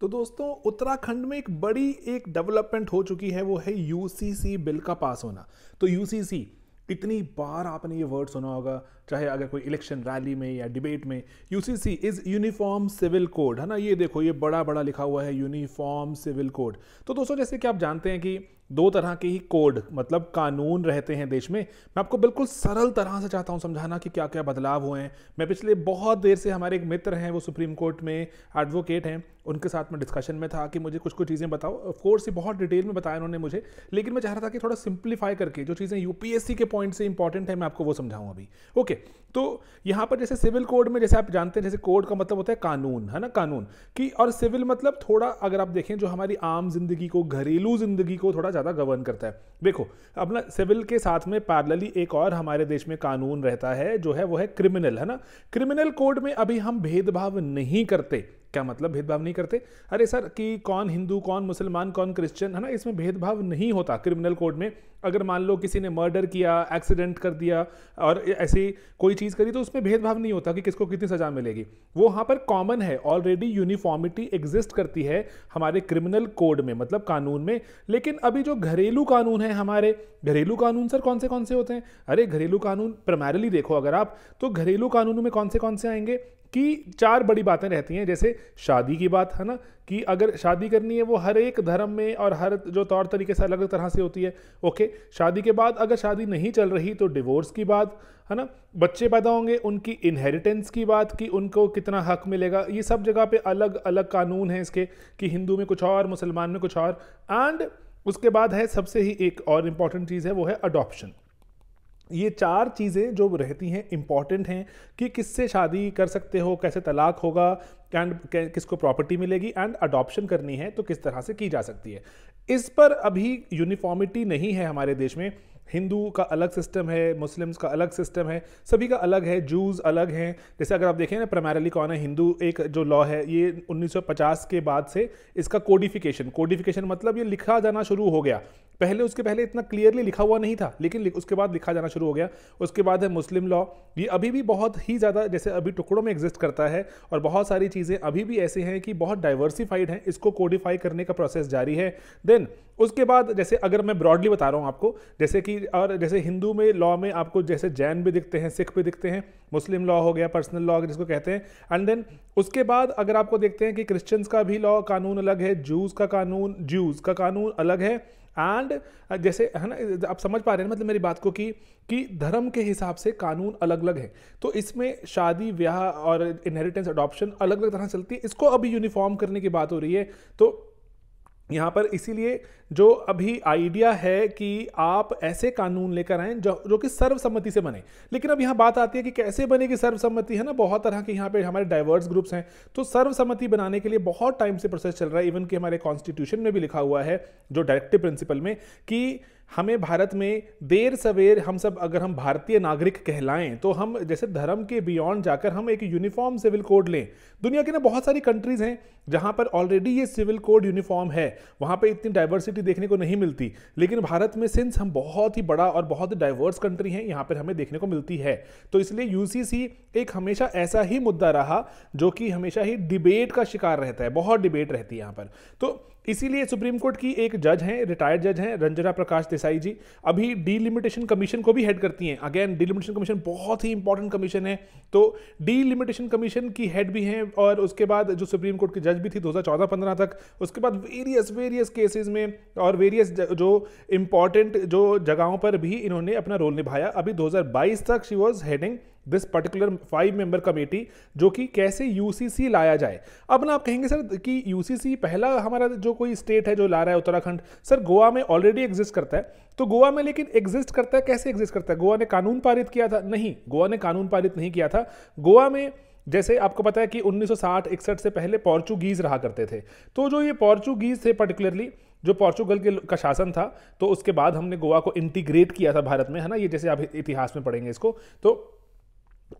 तो दोस्तों उत्तराखंड में एक बड़ी एक डेवलपमेंट हो चुकी है वो है यूसीसी बिल का पास होना तो यूसीसी इतनी बार आपने ये वर्ड सुना होगा चाहे अगर कोई इलेक्शन रैली में या डिबेट में UCC is uniform civil code है ना ये देखो ये बड़ा बड़ा लिखा हुआ है यूनिफॉर्म सिविल कोड तो दोस्तों जैसे कि आप जानते हैं कि दो तरह के ही कोड मतलब कानून रहते हैं देश में मैं आपको बिल्कुल सरल तरह से चाहता हूँ समझाना कि क्या क्या बदलाव हुए हैं मैं पिछले बहुत देर से हमारे एक मित्र हैं वो सुप्रीम कोर्ट में एडवोकेट हैं उनके साथ में डिस्कशन में था कि मुझे कुछ कुछ चीज़ें बताओ ऑफकोर्स ये बहुत डिटेल में बताया उन्होंने मुझे लेकिन मैं चाह रहा था कि थोड़ा सिंप्लीफाई करके जो चीज़ें यूपीएससी के पॉइंट से इंपॉर्टेंट है मैं आपको वो समझाऊँ अभी ओके तो यहाँ पर जैसे सिविल कोड में जैसे आप जानते हैं जैसे कोड का मतलब होता है कानून है ना कानून कि और सिविल मतलब थोड़ा अगर आप देखें जो हमारी आम जिंदगी को घरेलू जिंदगी को थोड़ा ज़्यादा गवर्न करता है देखो अपना सिविल के साथ में पैरलली एक और हमारे देश में कानून रहता है जो है वो है क्रिमिनल है ना क्रिमिनल कोड में अभी हम भेदभाव नहीं करते क्या मतलब भेदभाव नहीं करते अरे सर कि कौन हिंदू कौन मुसलमान कौन क्रिश्चियन है ना इसमें भेदभाव नहीं होता क्रिमिनल कोड में अगर मान लो किसी ने मर्डर किया एक्सीडेंट कर दिया और ऐसी कोई चीज़ करी तो उसमें भेदभाव नहीं होता कि किसको कितनी सज़ा मिलेगी वो वहाँ पर कॉमन है ऑलरेडी यूनिफॉर्मिटी एग्जिस्ट करती है हमारे क्रिमिनल कोड में मतलब कानून में लेकिन अभी जो घरेलू कानून है हमारे घरेलू कानून सर कौन से कौन से होते हैं अरे घरेलू कानून प्राइमरली देखो अगर आप तो घरेलू कानूनों में कौन से कौन से आएंगे कि चार बड़ी बातें रहती हैं जैसे शादी की बात है ना कि अगर शादी करनी है वो हर एक धर्म में और हर जो तौर तरीके से अलग तरह से होती है ओके शादी के बाद अगर शादी नहीं चल रही तो डिवोर्स की बात है ना बच्चे पैदा होंगे उनकी इनहेरिटेंस की बात कि उनको कितना हक मिलेगा ये सब जगह पे अलग अलग कानून हैं इसके कि हिंदू में कुछ और मुसलमान में कुछ और एंड उसके बाद है सबसे ही एक और इम्पॉर्टेंट चीज़ है वो है अडॉप्शन ये चार चीज़ें जो रहती हैं इम्पॉर्टेंट हैं कि किससे शादी कर सकते हो कैसे तलाक होगा एंड किसको प्रॉपर्टी मिलेगी एंड अडॉप्शन करनी है तो किस तरह से की जा सकती है इस पर अभी यूनिफॉर्मिटी नहीं है हमारे देश में हिंदू का अलग सिस्टम है मुस्लिम्स का अलग सिस्टम है सभी का अलग है जूज़ अलग हैं जैसे अगर आप देखें ना प्रमारली कौन है हिंदू एक जो लॉ है ये 1950 के बाद से इसका कोडिफिकेशन कोडिफिकेशन मतलब ये लिखा जाना शुरू हो गया पहले उसके पहले इतना क्लियरली लिखा हुआ नहीं था लेकिन उसके बाद लिखा जाना शुरू हो गया उसके बाद है मुस्लिम लॉ ये अभी भी बहुत ही ज़्यादा जैसे अभी टुकड़ों में एग्जिस्ट करता है और बहुत सारी चीज़ें अभी भी ऐसे हैं कि बहुत डाइवर्सिफाइड हैं इसको कोडिफाई करने का प्रोसेस जारी है देन उसके बाद जैसे अगर मैं ब्रॉडली बता रहा हूँ आपको जैसे कि और जैसे हिंदू में लॉ में आपको जैसे जैन भी दिखते हैं सिख भी दिखते हैं मुस्लिम लॉ हो गया पर्सनल लॉ जिसको कहते हैं एंड देन उसके बाद अगर आपको देखते हैं कि क्रिश्चियंस का भी लॉ कानून अलग है जूस का कानून जूस का कानून अलग है एंड uh, जैसे है ना आप समझ पा रहे हैं मतलब मेरी बात को कि कि धर्म के हिसाब से कानून अलग अलग है तो इसमें शादी ब्याह और इनहेरिटेंस अडॉप्शन अलग अलग तरह चलती है इसको अभी यूनिफॉर्म करने की बात हो रही है तो यहाँ पर इसीलिए जो अभी आइडिया है कि आप ऐसे कानून लेकर आएँ जो जो कि सर्वसम्मति से बने लेकिन अब यहाँ बात आती है कि कैसे बनेगी सर्वसम्मति है ना बहुत तरह के यहाँ पे हमारे डाइवर्स ग्रुप्स हैं तो सर्वसम्मति बनाने के लिए बहुत टाइम से प्रोसेस चल रहा है इवन कि हमारे कॉन्स्टिट्यूशन में भी लिखा हुआ है जो डायरेक्टिव प्रिंसिपल में कि हमें भारत में देर सवेर हम सब अगर हम भारतीय नागरिक कहलाएं तो हम जैसे धर्म के बियॉन्ड जाकर हम एक यूनिफॉर्म सिविल कोड लें दुनिया के ना बहुत सारी कंट्रीज़ हैं जहां पर ऑलरेडी ये सिविल कोड यूनिफॉर्म है वहां पे इतनी डाइवर्सिटी देखने को नहीं मिलती लेकिन भारत में सिंस हम बहुत ही बड़ा और बहुत ही डाइवर्स कंट्री हैं यहाँ पर हमें देखने को मिलती है तो इसलिए यू एक हमेशा ऐसा ही मुद्दा रहा जो कि हमेशा ही डिबेट का शिकार रहता है बहुत डिबेट रहती है यहाँ पर तो इसीलिए सुप्रीम कोर्ट की एक जज हैं रिटायर्ड जज हैं रंजना प्रकाश देसाई जी अभी डीलिमिटेशन कमीशन को भी हेड करती हैं अगेन डीलिमिटेशन कमीशन बहुत ही इंपॉर्टेंट कमीशन है तो डीलिमिटेशन कमीशन की हेड भी हैं और उसके बाद जो सुप्रीम कोर्ट की जज भी थी 2014-15 तक उसके बाद वेरियस वेरियस केसेज में और वेरियस जो इम्पॉर्टेंट जो जगहों पर भी इन्होंने अपना रोल निभाया अभी दो तक she was heading this particular five member committee जो कि कैसे यूसीसी लाया जाए अब ना आप कहेंगे सर कि यूसीसी पहला हमारा जो कोई स्टेट है जो ला रहा है उत्तराखंड सर गोवा में ऑलरेडी एग्जिस्ट करता है तो गोवा में लेकिन एग्जिस्ट करता है कैसे एग्जिस्ट करता है गोवा ने कानून पारित किया था नहीं गोवा ने कानून पारित नहीं किया था गोवा में जैसे आपको पता है कि 1960 इकसठ से पहले पोर्चुगीज रहा करते थे तो जो ये पोर्चुगीज थे पर्टिकुलरली जो पोर्चुगल के का शासन था तो उसके बाद हमने गोवा को इंटीग्रेट किया था भारत में है ना ये जैसे आप इतिहास में पढ़ेंगे इसको तो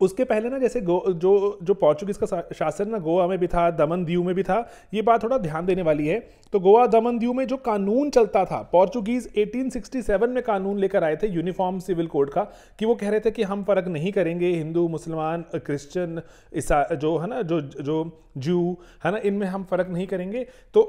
उसके पहले ना जैसे गो जो जो पोर्चुगीज़ का शासन ना गोवा में भी था दमन दीव में भी था ये बात थोड़ा ध्यान देने वाली है तो गोवा दमन दीव में जो कानून चलता था पोर्चुगीज़ 1867 में कानून लेकर आए थे यूनिफॉर्म सिविल कोड का कि वो कह रहे थे कि हम फ़र्क नहीं करेंगे हिंदू मुसलमान क्रिश्चन ईसा जो है ना जो जो जू है ना इनमें हम फ़र्क नहीं करेंगे तो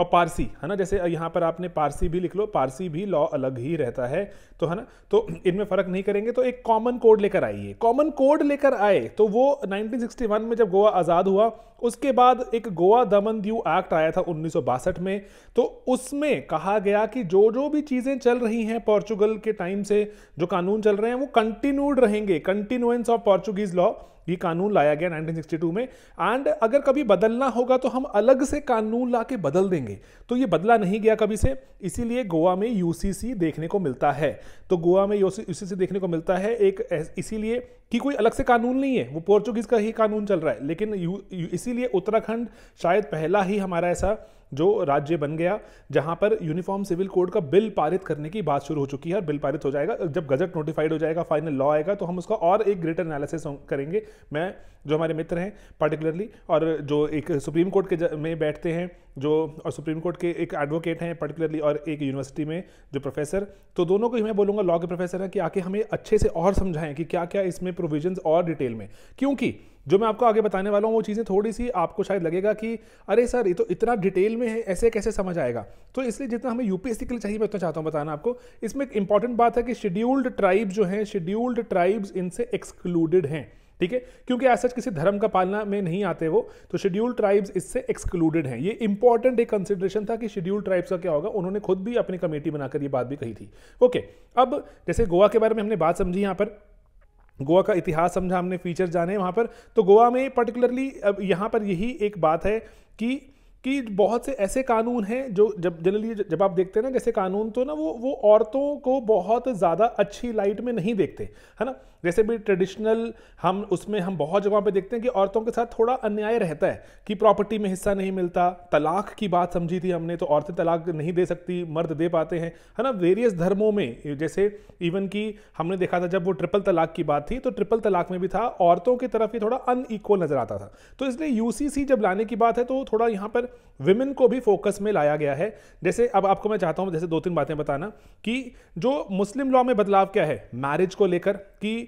और पारसी है ना जैसे यहाँ पर आपने पारसी भी लिख लो पारसी भी लॉ अलग ही रहता है तो है ना तो इनमें फ़र्क नहीं करेंगे तो एक कॉमन कोड लेकर आइए कॉमन कोड लेकर आए तो वो 1961 में जब गोवा आज़ाद हुआ उसके बाद एक गोवा दमन दीव एक्ट आया था उन्नीस में तो उसमें कहा गया कि जो जो भी चीज़ें चल रही हैं पोर्चुगल के टाइम से जो कानून चल रहे हैं वो कंटिन्यूड रहेंगे कंटिन्यूएंस ऑफ पोर्चुगीज़ लॉ ये कानून लाया गया 1962 में एंड अगर कभी बदलना होगा तो हम अलग से कानून ला के बदल देंगे तो ये बदला नहीं गया कभी से इसीलिए गोवा में यूसीसी देखने को मिलता है तो गोवा में यूसीसी देखने को मिलता है एक इसीलिए कि कोई अलग से कानून नहीं है वो पोर्चुगीज़ का ही कानून चल रहा है लेकिन इसीलिए उत्तराखंड शायद पहला ही हमारा ऐसा जो राज्य बन गया जहां पर यूनिफॉर्म सिविल कोड का बिल पारित करने की बात शुरू हो चुकी है और बिल पारित हो जाएगा जब गजट नोटिफाइड हो जाएगा फाइनल लॉ आएगा तो हम उसका और एक ग्रेटर एनालिसिस करेंगे मैं जो हमारे मित्र हैं पर्टिकुलरली और जो एक सुप्रीम कोर्ट के में बैठते हैं जो और सुप्रीम कोर्ट के एक एडवोकेट हैं पर्टिकुलरली और एक यूनिवर्सिटी में जो प्रोफेसर तो दोनों को ही मैं बोलूँगा लॉ के प्रोफेसर हैं कि आके हमें अच्छे से और समझाएं कि क्या क्या इसमें प्रोविजंस और डिटेल में क्योंकि जो मैं आपको आगे बताने वाला हूँ वो चीज़ें थोड़ी सी आपको शायद लगेगा कि अरे सर ये तो इतना डिटेल में है ऐसे कैसे समझ आएगा तो इसलिए जितना हमें यूपीएससी के लिए चाहिए मैं उतना चाहता हूँ बताना आपको इसमें एक इंपॉर्टेंट बात है कि शेड्यूल्ड ट्राइब्स जो हैं शेड्यूल्ड ट्राइब्स इनसे एक्सक्लूडेड हैं ठीक है क्योंकि आज सच किसी धर्म का पालना में नहीं आते वो तो शेड्यूल ट्राइब्स इससे एक्सक्लूडेड हैं ये इंपॉर्टेंट एक कंसिडरेशन था कि शेड्यूल ट्राइब्स का क्या होगा उन्होंने खुद भी अपनी कमेटी बनाकर ये बात भी कही थी ओके अब जैसे गोवा के बारे में हमने बात समझी यहाँ पर गोवा का इतिहास समझा हमने फीचर जाने वहाँ पर तो गोवा में पर्टिकुलरली अब यहाँ पर यही एक बात है कि कि बहुत से ऐसे कानून हैं जो जब जनरली जब आप देखते हैं ना जैसे कानून तो ना वो वो औरतों को बहुत ज़्यादा अच्छी लाइट में नहीं देखते है ना जैसे भी ट्रेडिशनल हम उसमें हम बहुत जगहों पे देखते हैं कि औरतों के साथ थोड़ा अन्याय रहता है कि प्रॉपर्टी में हिस्सा नहीं मिलता तलाक की बात समझी थी हमने तो औरतें तलाक नहीं दे सकती मर्द दे पाते हैं है ना वेरियस धर्मों में जैसे इवन कि हमने देखा था जब वो ट्रिपल तलाक की बात थी तो ट्रिपल तलाक में भी था औरतों की तरफ ही थोड़ा अनईक्वल नज़र आता था तो इसलिए यूसीसी जब लाने की बात है तो थोड़ा यहाँ पर विमेन को भी फोकस में लाया गया है जैसे अब आपको मैं चाहता हूँ जैसे दो तीन बातें बताना कि जो मुस्लिम लॉ में बदलाव क्या है मैरिज को लेकर कि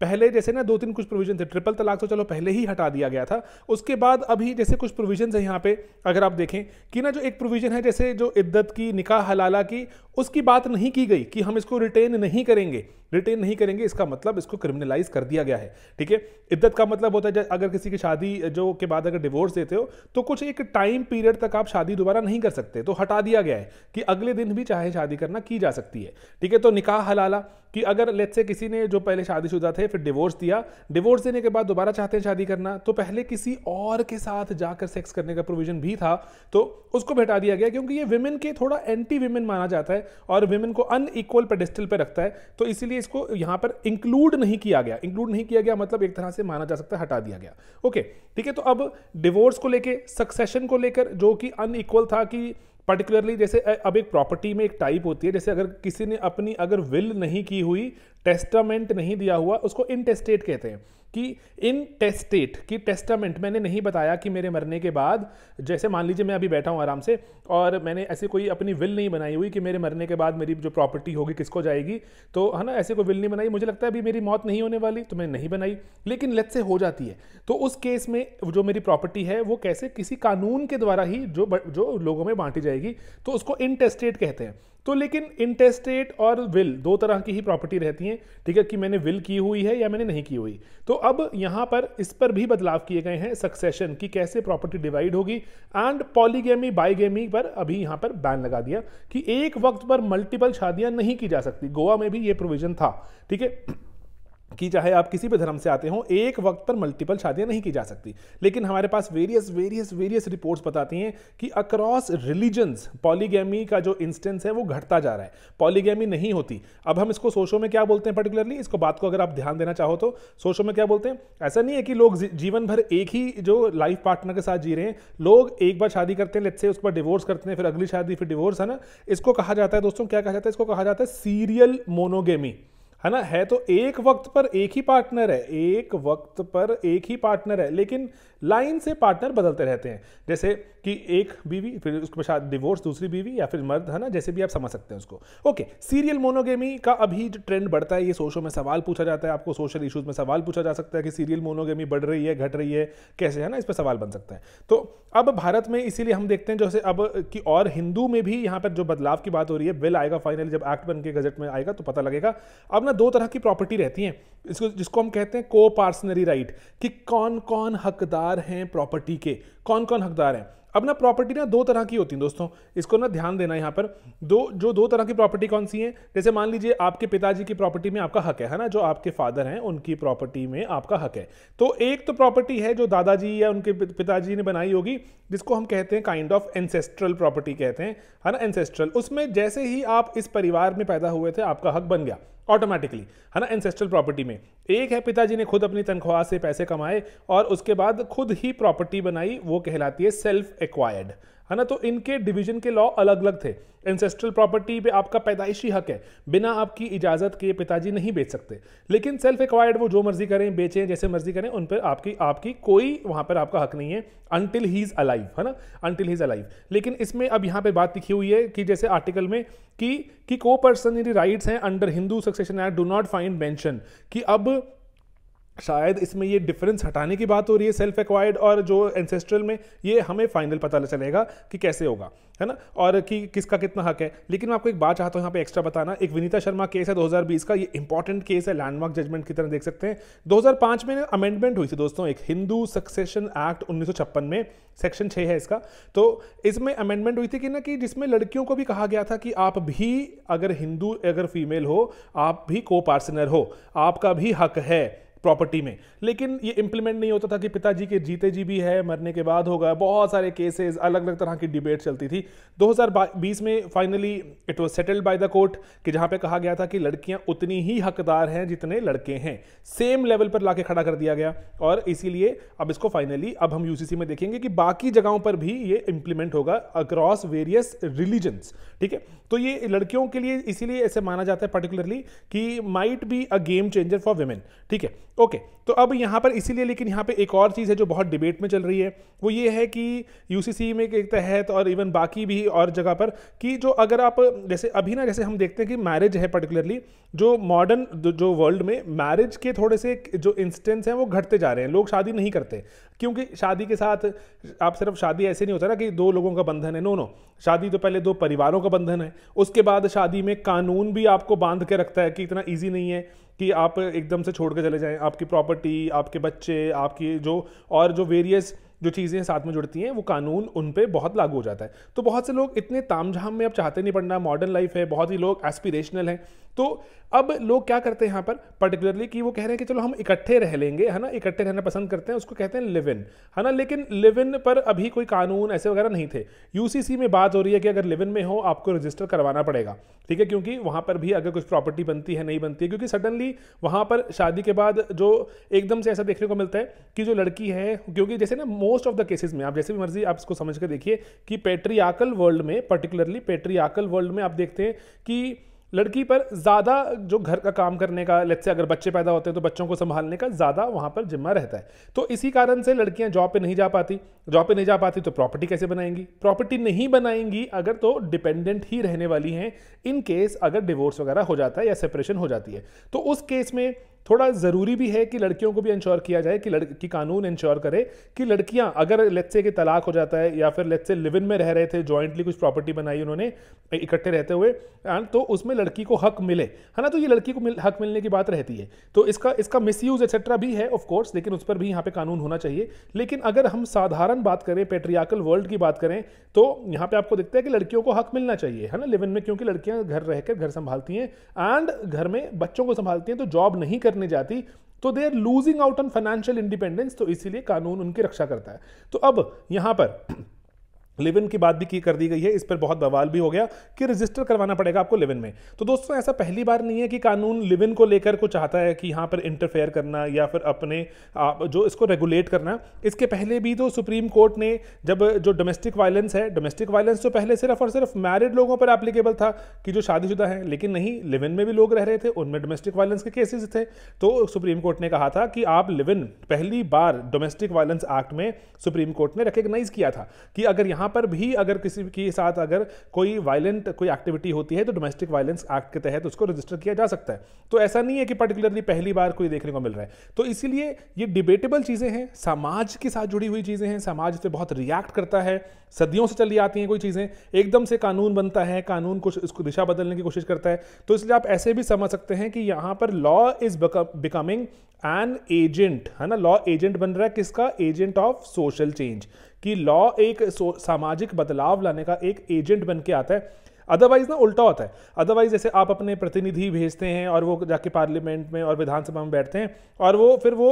पहले जैसे ना दो तीन कुछ प्रोविजन थे ट्रिपल तलाक तो चलो पहले ही हटा दिया गया था उसके बाद अभी जैसे कुछ प्रोविजन है यहाँ पे अगर आप देखें कि ना जो एक प्रोविजन है जैसे जो इद्दत की निकाह हलाला की उसकी बात नहीं की गई कि हम इसको रिटेन नहीं करेंगे रिटेन नहीं करेंगे इसका मतलब इसको क्रिमिनलाइज कर दिया गया है ठीक है इद्दत का मतलब होता है अगर किसी की शादी जो के बाद अगर डिवोर्स देते हो तो कुछ एक टाइम पीरियड तक आप शादी दोबारा नहीं कर सकते तो हटा दिया गया है कि अगले दिन भी चाहे शादी करना की जा सकती है ठीक है तो निकाह हलाला कि अगर लेट से किसी ने जो पहले शादीशुदा थे फिर डिवोर्स दिया डिवोर्स देने के बाद दोबारा चाहते हैं शादी करना तो पहले किसी और के साथ जाकर सेक्स करने का प्रोविजन भी था तो उसको हटा दिया गया क्योंकि ये विमेन के थोड़ा एंटी विमेन माना जाता है और विमेन को अनइक्वल पेडिस्टल पर रखता है तो इसीलिए इसको यहाँ पर इंक्लूड नहीं किया गया इंक्लूड नहीं किया गया मतलब एक तरह से माना जा सकता है हटा दिया गया ओके ठीक है तो अब डिवोर्स को लेकर सक्सेशन को लेकर जो कि अनइक्वल था कि पर्टिकुलरली जैसे अब एक प्रॉपर्टी में एक टाइप होती है जैसे अगर किसी ने अपनी अगर विल नहीं की हुई टेस्टामेंट नहीं दिया हुआ उसको इनटेस्टेट कहते हैं कि इन टेस्टेट कि टेस्टामेंट मैंने नहीं बताया कि मेरे मरने के बाद जैसे मान लीजिए मैं अभी बैठा हूँ आराम से और मैंने ऐसे कोई अपनी विल नहीं बनाई हुई कि मेरे मरने के बाद मेरी जो प्रॉपर्टी होगी किसको जाएगी तो है ना ऐसे कोई विल नहीं बनाई मुझे लगता है अभी मेरी मौत नहीं होने वाली तो मैंने नहीं बनाई लेकिन लत से हो जाती है तो उस केस में जो मेरी प्रॉपर्टी है वो कैसे किसी कानून के द्वारा ही जो जो लोगों में बांटी जाएगी तो उसको इनटेस्टेट कहते हैं तो लेकिन इंटेस्टेट और विल दो तरह की ही प्रॉपर्टी रहती है ठीक है कि मैंने विल की हुई है या मैंने नहीं की हुई तो अब यहां पर इस पर भी बदलाव किए गए हैं सक्सेशन की कैसे प्रॉपर्टी डिवाइड होगी एंड पॉलीगेमी बाईगेमी पर अभी यहां पर बैन लगा दिया कि एक वक्त पर मल्टीपल शादियां नहीं की जा सकती गोवा में भी ये प्रोविजन था ठीक है कि चाहे आप किसी भी धर्म से आते हो एक वक्त पर मल्टीपल शादियां नहीं की जा सकती लेकिन हमारे पास वेरियस वेरियस वेरियस रिपोर्ट्स बताती हैं कि अक्रॉस रिलीजन्स पॉलीगेमी का जो इंस्टेंस है वो घटता जा रहा है पॉलीगेमी नहीं होती अब हम इसको सोशो में क्या बोलते हैं पर्टिकुलरली इसको बात को अगर आप ध्यान देना चाहो तो सोशो में क्या बोलते हैं ऐसा नहीं है कि लोग जीवन भर एक ही जो लाइफ पार्टनर के साथ जी रहे हैं लोग एक बार शादी करते हैं लेट्स से उसके बाद डिवोर्स करते हैं फिर अगली शादी फिर डिवोर्स है ना इसको कहा जाता है दोस्तों क्या कहा जाता है इसको कहा जाता है सीरियल मोनोगेमी है ना है तो एक वक्त पर एक ही पार्टनर है एक वक्त पर एक ही पार्टनर है लेकिन लाइन से पार्टनर बदलते रहते हैं जैसे कि एक बीवी फिर उसके पश्चात डिवोर्स दूसरी बीवी या फिर मर्द है ना जैसे भी आप समझ सकते हैं उसको ओके सीरियल मोनोगेमी का अभी ट्रेंड बढ़ता है ये सोशो में सवाल पूछा जाता है आपको सोशल इशूज़ में सवाल पूछा जा सकता है कि सीरियल मोनोगेमी बढ़ रही है घट रही है कैसे है ना इस पर सवाल बन सकता है तो अब भारत में इसीलिए हम देखते हैं जैसे अब कि और हिंदू में भी यहाँ पर जो बदलाव की बात हो रही है बिल आएगा फाइनली जब एक्ट बन के गजट में आएगा तो पता लगेगा अब ना दो तरह की प्रॉपर्टी रहती हैं इसको जिसको हम कहते हैं को पार्सनरी राइट कि कौन कौन हकदार हैं प्रॉपर्टी के कौन कौन हकदार हैं अब ना प्रॉपर्टी ना दो तरह की होती है दोस्तों इसको ना ध्यान देना यहाँ पर दो जो दो तरह की प्रॉपर्टी कौन सी है जैसे मान लीजिए आपके पिताजी की प्रॉपर्टी में आपका हक है है ना जो आपके फादर हैं उनकी प्रॉपर्टी में आपका हक है तो एक तो प्रॉपर्टी है जो दादाजी या उनके पिताजी ने बनाई होगी जिसको हम कहते हैं काइंड ऑफ एनसेस्ट्रल प्रॉपर्टी कहते हैं है ना एनसेस्ट्रल उसमें जैसे ही आप इस परिवार में पैदा हुए थे आपका हक बन गया ऑटोमेटिकली है ना एंसेस्ट्रल प्रॉपर्टी में एक है पिताजी ने खुद अपनी तनख्वाह से पैसे कमाए और उसके बाद खुद ही प्रॉपर्टी बनाई वो कहलाती है सेल्फ एक्वायर्ड है ना तो इनके डिवीजन के लॉ अलग अलग थे एंसेस्ट्रल प्रॉपर्टी पे आपका पैदाइशी हक है बिना आपकी इजाज़त के पिताजी नहीं बेच सकते लेकिन सेल्फ एक्वायर्ड वो जो मर्जी करें बेचें जैसे मर्जी करें उन पर आपकी आपकी कोई वहां पर आपका हक नहीं है अनटिल ही इज़ अलाइव है ना अनटिल ही इज़ अलाइव लेकिन इसमें अब यहाँ पर बात लिखी हुई है कि जैसे आर्टिकल में कि कि को पर्सनरी राइट्स हैं under Hindu succession act do not find mention कि अब शायद इसमें ये डिफरेंस हटाने की बात हो रही है सेल्फ एक्वायर्ड और जो एंसेस्ट्रल में ये हमें फाइनल पता चलेगा कि कैसे होगा है ना और कि किसका कितना हक है लेकिन मैं आपको एक बात चाहता हूँ यहाँ पे एक्स्ट्रा बताना एक विनीता शर्मा केस है 2020 का ये इंपॉर्टेंट केस है लैंडमार्क जजमेंट की तरह देख सकते हैं 2005 में अमेंडमेंट हुई थी दोस्तों एक हिंदू सक्सेशन एक्ट उन्नीस में सेक्शन छः है इसका तो इसमें अमेंडमेंट हुई थी कि ना कि जिसमें लड़कियों को भी कहा गया था कि आप भी अगर हिंदू अगर फीमेल हो आप भी को पार्सनर हो आपका भी हक है प्रॉपर्टी में लेकिन ये इम्प्लीमेंट नहीं होता था कि पिताजी के जीते जी भी है मरने के बाद होगा बहुत सारे केसेस अलग अलग तरह की डिबेट चलती थी 2020 में finally it was settled by the court कि जहां पे कहा गया था कि लड़कियाँ उतनी ही हकदार हैं जितने लड़के हैं सेम लेवल पर लाके खड़ा कर दिया गया और इसीलिए अब इसको फाइनली अब हम यूसीसी में देखेंगे कि बाकी जगहों पर भी ये इंप्लीमेंट होगा अक्रॉस वेरियस रिलीजन्स ठीक है तो ये लड़कियों के लिए इसीलिए ऐसे माना जाता है पर्टिकुलरली कि might be a game changer for women ठीक है ओके okay, तो अब यहाँ पर इसीलिए लेकिन यहाँ पे एक और चीज़ है जो बहुत डिबेट में चल रही है वो ये है कि यूसीसी में के तहत और इवन बाकी भी और जगह पर कि जो अगर आप जैसे अभी ना जैसे हम देखते हैं कि मैरिज है पर्टिकुलरली जो मॉडर्न जो वर्ल्ड में मैरिज के थोड़े से जो इंस्टेंस हैं वो घटते जा रहे हैं लोग शादी नहीं करते क्योंकि शादी के साथ आप सिर्फ शादी ऐसे नहीं होता ना कि दो लोगों का बंधन है नो नो शादी तो पहले दो परिवारों का बंधन है उसके बाद शादी में कानून भी आपको बांध के रखता है कि इतना ईजी नहीं है कि आप एकदम से छोड़ के चले जाएं आपकी प्रॉपर्टी आपके बच्चे आपकी जो और जो वेरियस जो चीज़ें साथ में जुड़ती हैं वो कानून उन पर बहुत लागू हो जाता है तो बहुत से लोग इतने तामझाम में अब चाहते नहीं पढ़ना मॉडर्न लाइफ है बहुत ही लोग एस्पिरेशनल हैं तो अब लोग क्या करते हैं यहाँ पर पर्टिकुलरली कि वो कह रहे हैं कि चलो हम इकट्ठे रह लेंगे है ना इकट्ठे रहना पसंद करते हैं उसको कहते हैं लिव इन है ना लेकिन लिव इन पर अभी कोई कानून ऐसे वगैरह नहीं थे यूसीसी में बात हो रही है कि अगर लिव इन में हो आपको रजिस्टर करवाना पड़ेगा ठीक है क्योंकि वहाँ पर भी अगर कुछ प्रॉपर्टी बनती है नहीं बनती है क्योंकि सडनली वहाँ पर शादी के बाद जो एकदम से ऐसा देखने को मिलता है कि जो लड़की है क्योंकि जैसे ना मोस्ट ऑफ द केसेस में आप जैसे भी मर्जी आप इसको समझ कर देखिए कि पेट्रियाकल वर्ल्ड में पर्टिकुलरली पेट्रियाकल वर्ल्ड में आप देखते हैं कि लड़की पर ज़्यादा जो घर का काम करने का लेट्स से अगर बच्चे पैदा होते हैं तो बच्चों को संभालने का ज़्यादा वहाँ पर जिम्मा रहता है तो इसी कारण से लड़कियाँ जॉब पे नहीं जा पाती जॉब पे नहीं जा पाती तो प्रॉपर्टी कैसे बनाएंगी प्रॉपर्टी नहीं बनाएंगी अगर तो डिपेंडेंट ही रहने वाली हैं इन केस अगर डिवोर्स वगैरह हो जाता है या सेपरेशन हो जाती है तो उस केस में थोड़ा ज़रूरी भी है कि लड़कियों को भी इंश्योर किया जाए कि लड़की कानून इंश्योर करे कि लड़कियां अगर लेट्स से कि तलाक हो जाता है या फिर लेट्स से लिव इन में रह रहे थे जॉइंटली कुछ प्रॉपर्टी बनाई उन्होंने इकट्ठे रहते हुए तो उसमें लड़की को हक मिले है ना तो ये लड़की को मिल, हक मिलने की बात रहती है तो इसका इसका मिस यूज़ एक्सेट्रा भी है ऑफकोर्स लेकिन उस पर भी यहाँ पर कानून होना चाहिए लेकिन अगर हम साधारण बात करें पेट्रियाकल वर्ल्ड की बात करें तो यहाँ पर आपको दिखता है कि लड़कियों को हक मिलना चाहिए है ना लिव इन में क्योंकि लड़कियाँ घर रहकर घर संभालती हैं एंड घर में बच्चों को संभालती हैं तो जॉब नहीं कर करने जाती तो they are losing out on financial independence तो इसीलिए कानून उनकी रक्षा करता है तो अब यहां पर लिविन की बात भी की कर दी गई है इस पर बहुत बवाल भी हो गया कि रजिस्टर करवाना पड़ेगा आपको लिविन में तो दोस्तों ऐसा पहली बार नहीं है कि कानून लिविन को लेकर कुछ चाहता है कि यहाँ पर इंटरफेयर करना या फिर अपने जो इसको रेगुलेट करना इसके पहले भी तो सुप्रीम कोर्ट ने जब जो डोमेस्टिक वायलेंस है डोमेस्टिक वायलेंस तो पहले सिर्फ और सिर्फ मैरिड लोगों पर एप्लीकेबल था कि जो शादीशुदा है लेकिन नहीं लेविन में भी लोग रह रहे थे उनमें डोमेस्टिक वायलेंस के केसेस थे तो सुप्रीम कोर्ट ने कहा था कि आप लिविन पहली बार डोमेस्टिक वायलेंस एक्ट में सुप्रीम कोर्ट ने रिकग्नाइज किया था कि अगर यहाँ पर भी अगर किसी के साथ अगर कोई वायलेंट कोई एक्टिविटी होती है तो डोमेस्टिक वायलेंस एक्ट के तहत तो उसको रजिस्टर किया जा सकता है तो ऐसा नहीं है कि पर्टिकुलरली पहली बार कोई देखने को मिल रहा है तो इसीलिए ये डिबेटेबल चीज़ें हैं समाज के साथ जुड़ी हुई चीज़ें हैं समाज से बहुत रिएक्ट करता है सदियों से चली आती हैं कोई चीज़ें एकदम से कानून बनता है कानून कुछ इसको दिशा बदलने की कोशिश करता है तो इसलिए आप ऐसे भी समझ सकते हैं कि यहाँ पर law is becoming an agent है ना लॉ एजेंट बन रहा है किसका एजेंट ऑफ सोशल चेंज कि लॉ एक सामाजिक बदलाव लाने का एक एजेंट बन के आता है अदरवाइज ना उल्टा होता है अदरवाइज जैसे आप अपने प्रतिनिधि भेजते हैं और वो जाके पार्लियामेंट में और विधानसभा में बैठते हैं और वो फिर वो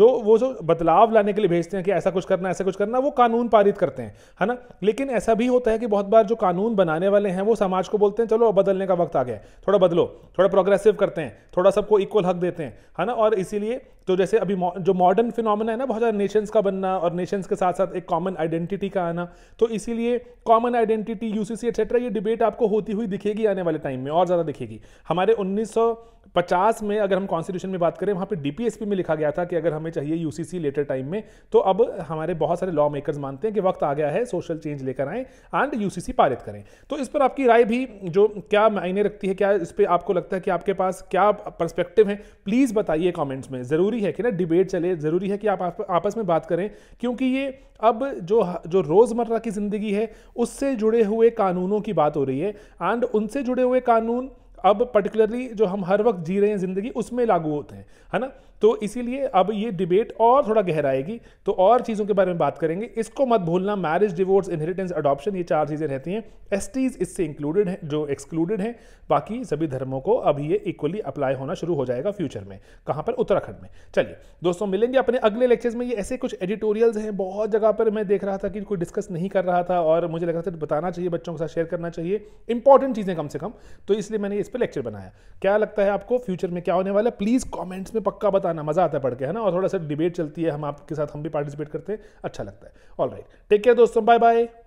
जो वो जो बदलाव लाने के लिए भेजते हैं कि ऐसा कुछ करना ऐसा कुछ करना वो कानून पारित करते हैं है ना लेकिन ऐसा भी होता है कि बहुत बार जो कानून बनाने वाले हैं वो समाज को बोलते हैं चलो बदलने का वक्त आ गया थोड़ा बदलो थोड़ा प्रोग्रेसिव करते हैं थोड़ा सबको इक्वल हक देते हैं है ना और इसीलिए तो जैसे अभी जो मॉडर्न फिनोमेना है ना बहुत ज़्यादा नेशंस का बनना और नेशंस के साथ साथ एक कॉमन आइडेंटिटी का आना तो इसीलिए कॉमन आइडेंटिटी यू सी ये डिबेट आपको होती हुई दिखेगी आने वाले टाइम में और ज़्यादा दिखेगी हमारे 1950 में अगर हम कॉन्स्टिट्यूशन में बात करें वहाँ पे डीपीएसपी में लिखा गया था कि अगर हमें चाहिए यूसीसी लेटर टाइम में तो अब हमारे बहुत सारे लॉ मेकर्स मानते हैं कि वक्त आ गया है सोशल चेंज लेकर आएँ एंड यूसीसी पारित करें तो इस पर आपकी राय भी जो क्या मायने रखती है क्या इस पर आपको लगता है कि आपके पास क्या परस्पेक्टिव है प्लीज़ बताइए कॉमेंट्स में ज़रूर ज़रूरी है कि ना डिबेट चले ज़रूरी है कि आप, आप आपस में बात करें क्योंकि ये अब जो जो रोज़मर्रा की ज़िंदगी है उससे जुड़े हुए कानूनों की बात हो रही है एंड उनसे जुड़े हुए कानून अब पर्टिकुलरली जो हम हर वक्त जी रहे हैं ज़िंदगी उसमें लागू होते हैं है ना तो इसीलिए अब ये डिबेट और थोड़ा गहराएगी तो और चीज़ों के बारे में बात करेंगे इसको मत भूलना मैरिज डिवोर्स इनहेरिटेंस अडॉप्शन ये चार चीज़ें रहती हैं एस इससे इंक्लूडेड हैं जो एक्सक्लूडेड हैं बाकी सभी धर्मों को अब ये इक्वली अप्लाई होना शुरू हो जाएगा फ्यूचर में कहाँ पर उत्तराखंड में चलिए दोस्तों मिलेंगे अपने अगले लेक्चर्स में ये ऐसे कुछ एडिटोरियल्स हैं बहुत जगह पर मैं देख रहा था कि कोई डिस्कस नहीं कर रहा था और मुझे लग रहा था बताना चाहिए बच्चों के साथ शेयर करना चाहिए इंपॉर्टेंट चीज़ें कम से कम तो इसलिए मैंने इस पर लेक्चर बनाया क्या लगता है आपको फ्यूचर में क्या होने वाला प्लीज़ कॉमेंट्स में पक्का बता आना मज़ा आता है पढ़ के है ना और थोड़ा सा डिबेट चलती है हम आपके साथ हम भी पार्टिसिपेट करते हैं अच्छा लगता है ऑल राइट टेक केयर दोस्तों बाय बाय